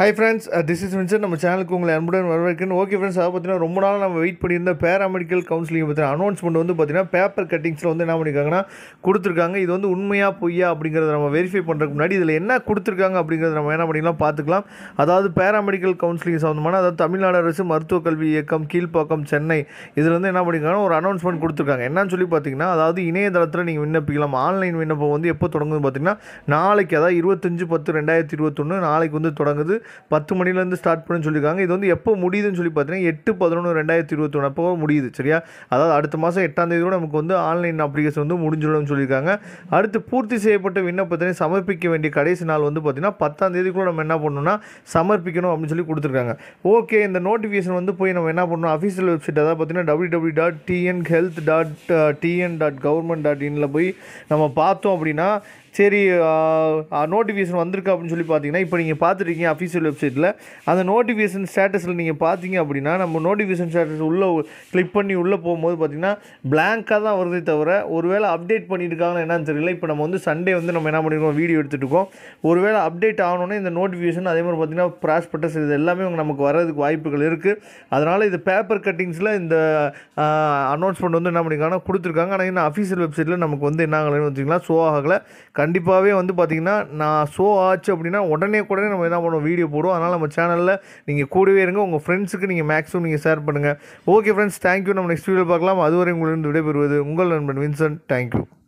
high friends this is வின்சர் நம்ம சேனலுக்கு உங்களை அன்புடன் வரவேற்கிறேன் ஓகே ஃப்ரெண்ட்ஸ் அதை பார்த்தீங்கன்னா ரொம்ப நாள் நம்ம வெயிட் பண்ணியிருந்த பேராமெடிக்கல் கவுன்சிலிங் பார்த்தீங்கன்னா அனௌன்ஸ்மெண்ட் வந்து பார்த்தீங்கன்னா பேப்பர் கட்டிங்ஸில் வந்து என்ன பண்ணியிருக்காங்கன்னா கொடுத்துருக்காங்க இது வந்து உண்மையாக பொய்யா அப்படிங்கிறத நம்ம வெரிஃபை பண்ணுறதுக்கு முன்னாடி இதில் என்ன கொடுத்துருக்காங்க அப்படிங்கிறத நம்ம என்ன பண்ணிக்கலாம் பார்த்துக்கலாம் அதாவது பேராமெடிக்கல் கவுன்சிலிங் சம்மந்தமான அதாவது தமிழ்நாடு அரசு மருத்துவக் கல்வி இயக்கம் கீழ்ப்பாக்கம் சென்னை இதில் வந்து என்ன பண்ணியிருக்காங்கன்னா ஒரு அனௌன்ஸ்மெண்ட் கொடுத்துருக்காங்க என்னன்னு சொல்லி பார்த்தீங்கன்னா அதாவது இணையதளத்தில் நீங்கள் விண்ணப்பிக்கலாம் ஆன்லைன் விண்ணப்பம் வந்து எப்போ தொடங்குதுன்னு பார்த்தீங்கன்னா நாளைக்கு அதாவது இருபத்தஞ்சு பத்து ரெண்டாயிரத்தி இருபத்தொன்று நாளைக்கு வந்து தொடங்குது பத்து மணிலேருந்து ஸ்டார்ட் பண்ணு சொல்லியிருக்காங்க இது வந்து எப்போ முடியுதுன்னு சொல்லி பார்த்தீங்கன்னா எட்டு பதினொன்று ரெண்டாயிரத்தி ஒன்று அப்போ முடியுது சரியா அதாவது அடுத்த மாதம் எட்டாம் கூட நமக்கு வந்து ஆன்லைன் அப்ளிகேஷன் வந்து முடிஞ்சிடும்னு சொல்லியிருக்காங்க அடுத்து பூர்த்தி செய்யப்பட்ட விண்ணப்பத்தினை சமர்ப்பிக்க வேண்டிய கடைசி நாள் வந்து பார்த்திங்கன்னா பத்தாம் கூட நம்ம என்ன பண்ணணும்னா சமர்ப்பிக்கணும் அப்படின்னு சொல்லி கொடுத்துருக்காங்க ஓகே இந்த நோட்டிஃபிகேஷன் வந்து போய் நம்ம என்ன பண்ணணும் அஃபீஷியல் வெப்சைட் அதாவது பார்த்தீங்கன்னா W W dot TN health dot TN dot government dot இனில் போய் நம்ம பார்த்தோம் அப்படின்னா சரி நோட்டிஃபிகேஷன் வந்திருக்கு அப்படின்னு சொல்லி பார்த்தீங்கன்னா இப்போ நீங்கள் பார்த்துருக்கீங்க அஃபீஷியல் வெப்சைட்டில் அந்த நோட்டிஃபிகேஷன் ஸ்டேட்டஸில் நீங்கள் பார்த்தீங்க அப்படின்னா நம்ம நோட்டிஃபிகேஷன் ஸ்டேட்டஸ் உள்ளே கிளிக் பண்ணி உள்ளே போகும்போது பார்த்திங்கன்னா பிளாங்காக தான் வருதே தவிர ஒருவேளை அப்டேட் பண்ணியிருக்காங்கன்னு என்னன்னு தெரியல இப்போ நம்ம வந்து சண்டே வந்து நம்ம என்ன பண்ணியிருக்கோம் வீடியோ எடுத்துகிட்ருக்கோம் ஒருவேளை அப்டேட் ஆகணுன்னே இந்த நோட்டிஃபிகேஷன் அதே மாதிரி பார்த்திங்கன்னா ப்ராஸ்பெக்டஸ் இது எல்லாமே நமக்கு வர்றதுக்கு வாய்ப்புகள் இருக்குது அதனால் இது பேப்பர் கட்டிங்ஸில் இந்த அனௌன்ஸ்மெண்ட் வந்து என்ன பண்ணியிருக்காங்கன்னா கொடுத்துருக்காங்க ஆனால் இன்னும் அஃபீஷியல் வெப்சைட்டில் நமக்கு வந்து என்ன ஆகலைன்னு வச்சிங்கன்னா ஷோ ஆகலை கண்டிப்பாகவே வந்து பார்த்திங்கன்னா நான் ஷோ ஆச்சு அப்படின்னா உடனே கூட நம்ம என்ன பண்ணுவோம் வீடியோ போடுவோம் அதனால் நம்ம சேனலில் நீங்கள் கூடவே இருங்க உங்கள் ஃப்ரெண்ட்ஸுக்கு நீங்கள் மேக்ஸிமம் நீங்கள் ஷேர் பண்ணுங்கள் ஓகே ஃப்ரெண்ட்ஸ் தேங்க்யூ நம்ம நெக்ஸ்ட் வீடியோ பார்க்கலாம் அதுவரை உங்களுக்கு விடைபெறுவது உங்கள் நண்பன் வின்சன்ட் தேங்க்யூ